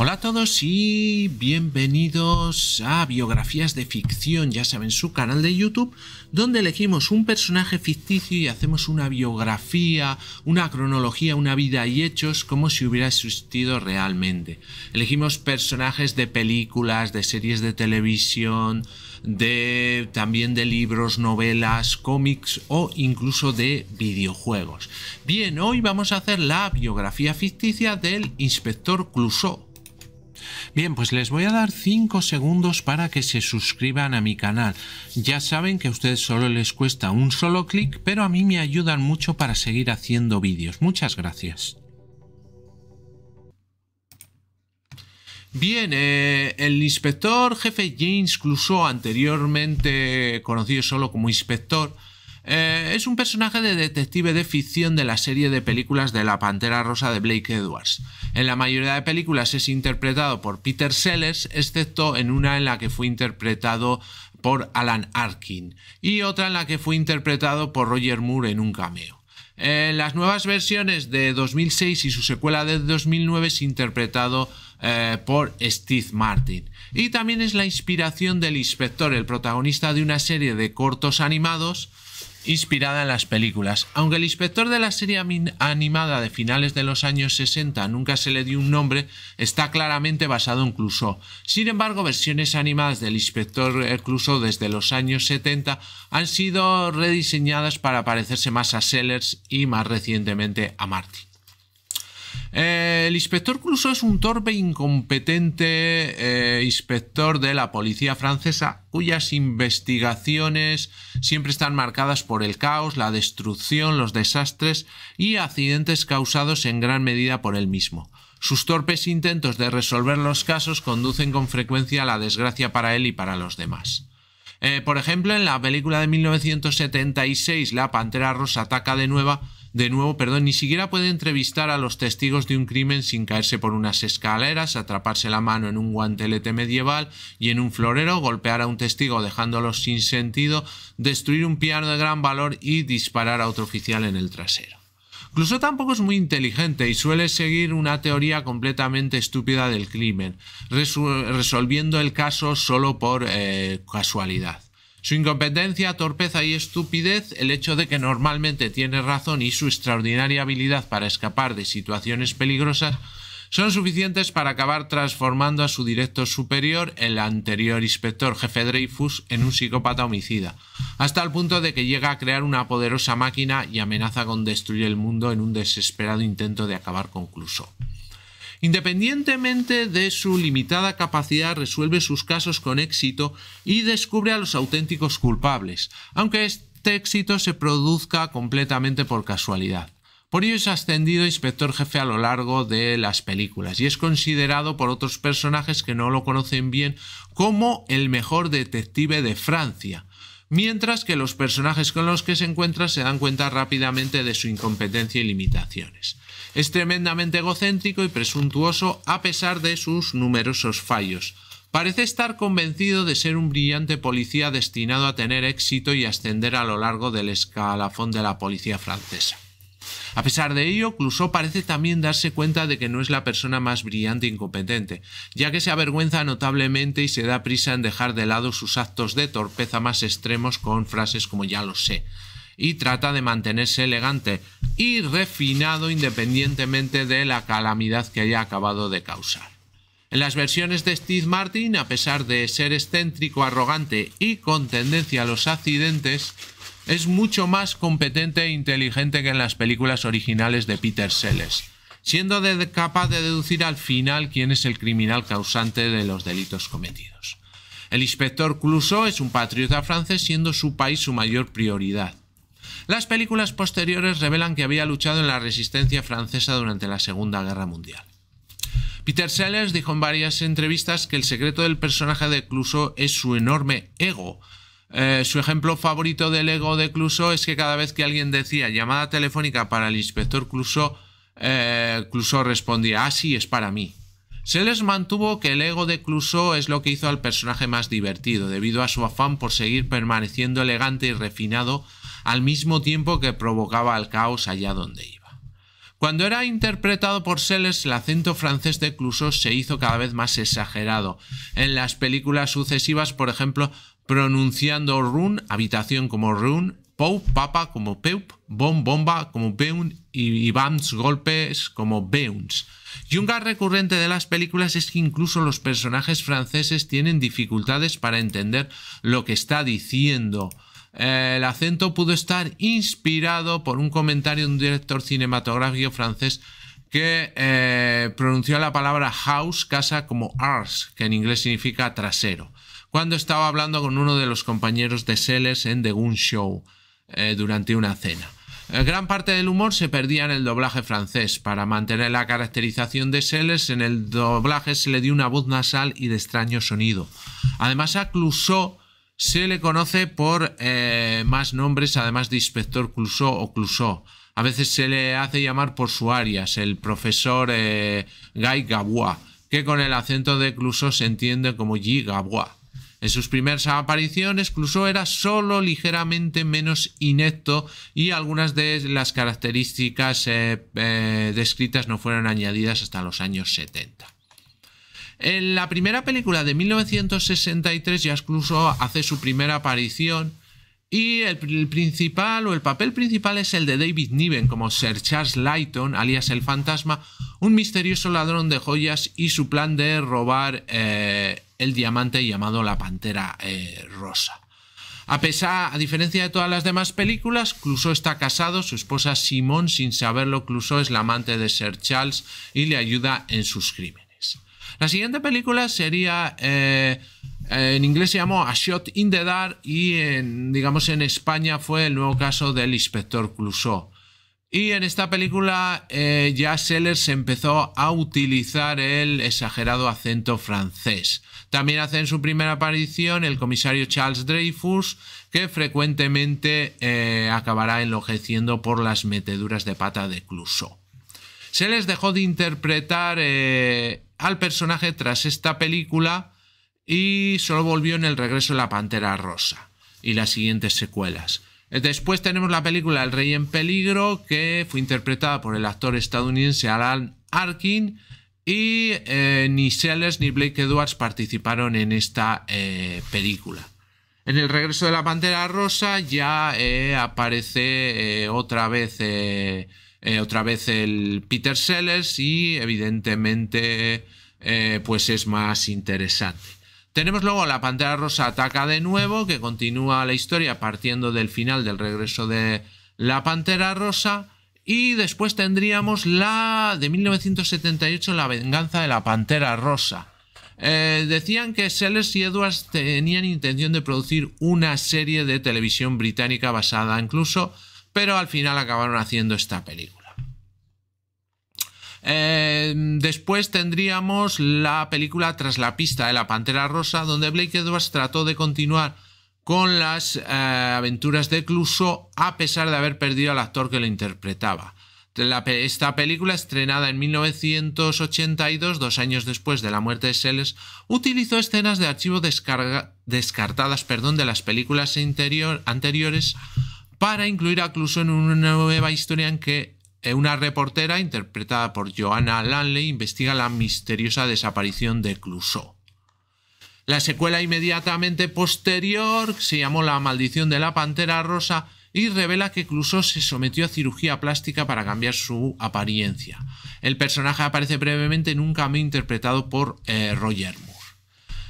Hola a todos y bienvenidos a Biografías de Ficción, ya saben, su canal de YouTube, donde elegimos un personaje ficticio y hacemos una biografía, una cronología, una vida y hechos como si hubiera existido realmente. Elegimos personajes de películas, de series de televisión, de también de libros, novelas, cómics o incluso de videojuegos. Bien, hoy vamos a hacer la biografía ficticia del inspector Clouseau Bien, pues les voy a dar 5 segundos para que se suscriban a mi canal. Ya saben que a ustedes solo les cuesta un solo clic, pero a mí me ayudan mucho para seguir haciendo vídeos. Muchas gracias. Bien, eh, el inspector jefe James incluso anteriormente conocido solo como inspector, eh, es un personaje de detective de ficción de la serie de películas de La Pantera Rosa de Blake Edwards. En la mayoría de películas es interpretado por Peter Sellers, excepto en una en la que fue interpretado por Alan Arkin y otra en la que fue interpretado por Roger Moore en un cameo. En eh, las nuevas versiones de 2006 y su secuela de 2009 es interpretado eh, por Steve Martin. Y también es la inspiración del inspector, el protagonista de una serie de cortos animados inspirada en las películas. Aunque el inspector de la serie animada de finales de los años 60 nunca se le dio un nombre, está claramente basado en Clouseau. Sin embargo, versiones animadas del inspector Clouseau desde los años 70 han sido rediseñadas para parecerse más a Sellers y más recientemente a Martin. Eh, el inspector Crusoe es un torpe e incompetente eh, inspector de la policía francesa cuyas investigaciones siempre están marcadas por el caos, la destrucción, los desastres y accidentes causados en gran medida por él mismo. Sus torpes intentos de resolver los casos conducen con frecuencia a la desgracia para él y para los demás. Eh, por ejemplo, en la película de 1976 La Pantera Rosa ataca de nueva de nuevo, perdón, ni siquiera puede entrevistar a los testigos de un crimen sin caerse por unas escaleras, atraparse la mano en un guantelete medieval y en un florero, golpear a un testigo dejándolo sin sentido, destruir un piano de gran valor y disparar a otro oficial en el trasero. Incluso tampoco es muy inteligente y suele seguir una teoría completamente estúpida del crimen, resolviendo el caso solo por eh, casualidad. Su incompetencia, torpeza y estupidez, el hecho de que normalmente tiene razón y su extraordinaria habilidad para escapar de situaciones peligrosas son suficientes para acabar transformando a su directo superior, el anterior inspector jefe Dreyfus, en un psicópata homicida, hasta el punto de que llega a crear una poderosa máquina y amenaza con destruir el mundo en un desesperado intento de acabar con Independientemente de su limitada capacidad, resuelve sus casos con éxito y descubre a los auténticos culpables, aunque este éxito se produzca completamente por casualidad. Por ello es ascendido inspector jefe a lo largo de las películas y es considerado por otros personajes que no lo conocen bien como el mejor detective de Francia mientras que los personajes con los que se encuentra se dan cuenta rápidamente de su incompetencia y limitaciones. Es tremendamente egocéntrico y presuntuoso a pesar de sus numerosos fallos. Parece estar convencido de ser un brillante policía destinado a tener éxito y ascender a lo largo del escalafón de la policía francesa. A pesar de ello, Clouseau parece también darse cuenta de que no es la persona más brillante e incompetente, ya que se avergüenza notablemente y se da prisa en dejar de lado sus actos de torpeza más extremos con frases como ya lo sé, y trata de mantenerse elegante y refinado independientemente de la calamidad que haya acabado de causar. En las versiones de Steve Martin, a pesar de ser excéntrico, arrogante y con tendencia a los accidentes, es mucho más competente e inteligente que en las películas originales de Peter Sellers, siendo capaz de deducir al final quién es el criminal causante de los delitos cometidos. El inspector Clouseau es un patriota francés, siendo su país su mayor prioridad. Las películas posteriores revelan que había luchado en la resistencia francesa durante la Segunda Guerra Mundial. Peter Sellers dijo en varias entrevistas que el secreto del personaje de Cluso es su enorme ego. Eh, su ejemplo favorito del ego de Cluso es que cada vez que alguien decía llamada telefónica para el inspector Cluso, eh, respondía, ah, sí, es para mí. Sellers mantuvo que el ego de Clouseau es lo que hizo al personaje más divertido, debido a su afán por seguir permaneciendo elegante y refinado, al mismo tiempo que provocaba el caos allá donde iba. Cuando era interpretado por Seles, el acento francés de Clouseau se hizo cada vez más exagerado. En las películas sucesivas, por ejemplo, pronunciando run, habitación como run, pou, papa como peup, Bomb, bomba como beun y, bams, golpes como beuns. Y un gas recurrente de las películas es que incluso los personajes franceses tienen dificultades para entender lo que está diciendo eh, el acento pudo estar inspirado por un comentario de un director cinematográfico francés que eh, pronunció la palabra house, casa, como ars, que en inglés significa trasero, cuando estaba hablando con uno de los compañeros de Seles en The Gun Show eh, durante una cena. gran parte del humor se perdía en el doblaje francés. Para mantener la caracterización de Seles, en el doblaje se le dio una voz nasal y de extraño sonido. Además, a se le conoce por eh, más nombres, además de inspector Clouseau o Clouseau. A veces se le hace llamar por su arias, el profesor eh, Guy Gabois, que con el acento de Clouseau se entiende como Guy Gabois. En sus primeras apariciones, Clouseau era solo ligeramente menos inepto y algunas de las características eh, descritas no fueron añadidas hasta los años 70. En la primera película de 1963 ya incluso hace su primera aparición y el, principal o el papel principal es el de David Niven como Sir Charles Lytton, alias el fantasma, un misterioso ladrón de joyas y su plan de robar eh, el diamante llamado la Pantera eh, Rosa. A pesar, a diferencia de todas las demás películas, Clouseau está casado, su esposa Simone, sin saberlo, Clouseau es la amante de Sir Charles y le ayuda en sus crímenes. La siguiente película sería, eh, eh, en inglés se llamó A Shot in the Dark y en, digamos en España fue el nuevo caso del inspector Clouseau. Y en esta película ya eh, Sellers empezó a utilizar el exagerado acento francés. También hace en su primera aparición el comisario Charles Dreyfus, que frecuentemente acabará enlojeciendo por las meteduras de pata de Clouseau. Sellers dejó de interpretar al personaje tras esta película y solo volvió en el regreso de la Pantera Rosa y las siguientes secuelas. Después tenemos la película El Rey en Peligro, que fue interpretada por el actor estadounidense Alan Arkin, y eh, ni Sellers ni Blake Edwards participaron en esta eh, película. En el regreso de la Pantera Rosa ya eh, aparece otra vez eh, otra vez el Peter Sellers y evidentemente eh, pues es más interesante. Tenemos luego la Pantera Rosa ataca de nuevo, que continúa la historia partiendo del final del regreso de la Pantera Rosa. Y después tendríamos la de 1978, La venganza de la Pantera Rosa. Eh, decían que Sellers y Edwards tenían intención de producir una serie de televisión británica basada incluso pero al final acabaron haciendo esta película. Eh, después tendríamos la película Tras la pista de la Pantera Rosa, donde Blake Edwards trató de continuar con las eh, aventuras de Cluso a pesar de haber perdido al actor que lo interpretaba. esta película, estrenada en 1982, dos años después de la muerte de Seles, utilizó escenas de archivo descartadas perdón, de las películas anteriores para incluir a Clouseau en una nueva historia en que eh, una reportera interpretada por Joanna Lanley investiga la misteriosa desaparición de Clouseau. La secuela inmediatamente posterior se llamó La maldición de la pantera rosa y revela que Clouseau se sometió a cirugía plástica para cambiar su apariencia. El personaje aparece brevemente en un cameo interpretado por eh, Roger Moore.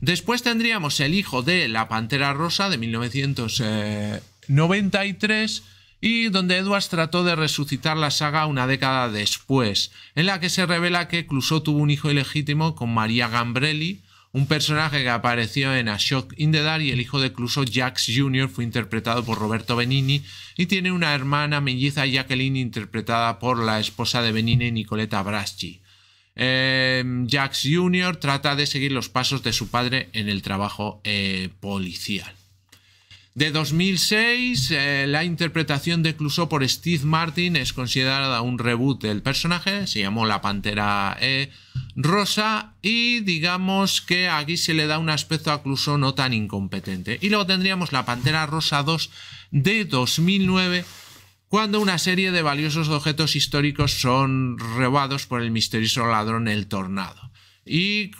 Después tendríamos El hijo de la pantera rosa de 1900. 93 y donde Edwards trató de resucitar la saga una década después, en la que se revela que Clouseau tuvo un hijo ilegítimo con María Gambrelli, un personaje que apareció en A Shock in the Dark y el hijo de Clouseau, Jax Jr., fue interpretado por Roberto Benini y tiene una hermana melliza, Jacqueline, interpretada por la esposa de Benini, Nicoleta Braschi. Eh, Jax Jr. trata de seguir los pasos de su padre en el trabajo eh, policial. De 2006, eh, la interpretación de Clouseau por Steve Martin es considerada un reboot del personaje, se llamó La Pantera e, Rosa y digamos que aquí se le da un aspecto a Clouseau no tan incompetente. Y luego tendríamos La Pantera Rosa 2 de 2009, cuando una serie de valiosos objetos históricos son robados por el misterioso ladrón El Tornado y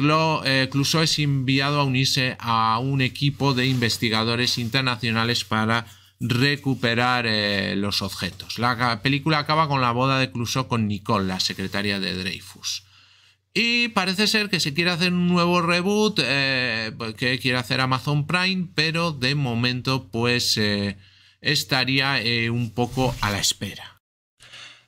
eh, Clouseau es enviado a unirse a un equipo de investigadores internacionales para recuperar eh, los objetos. La película acaba con la boda de Clouseau con Nicole, la secretaria de Dreyfus. Y parece ser que se quiere hacer un nuevo reboot eh, pues, que quiere hacer Amazon Prime, pero de momento pues estaría un poco a la espera.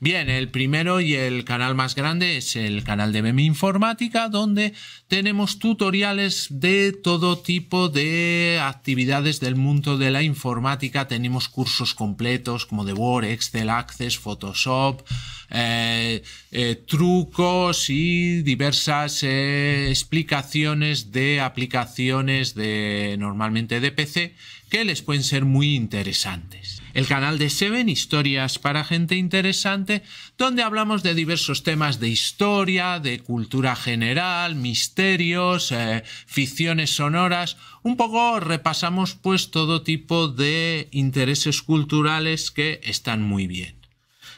Bien, el primero y el canal más grande es el canal de Meme Informática, donde tenemos tutoriales de todo tipo de actividades del mundo de la informática. Tenemos cursos completos como de Word, Excel Access, Photoshop, eh, eh, trucos y diversas eh, explicaciones de aplicaciones de normalmente de PC que les pueden ser muy interesantes. El canal de Seven, Historias para Gente Interesante, donde hablamos de diversos temas de historia, de cultura general, misterios, ficciones sonoras. Un poco repasamos pues todo tipo de intereses culturales que están muy bien.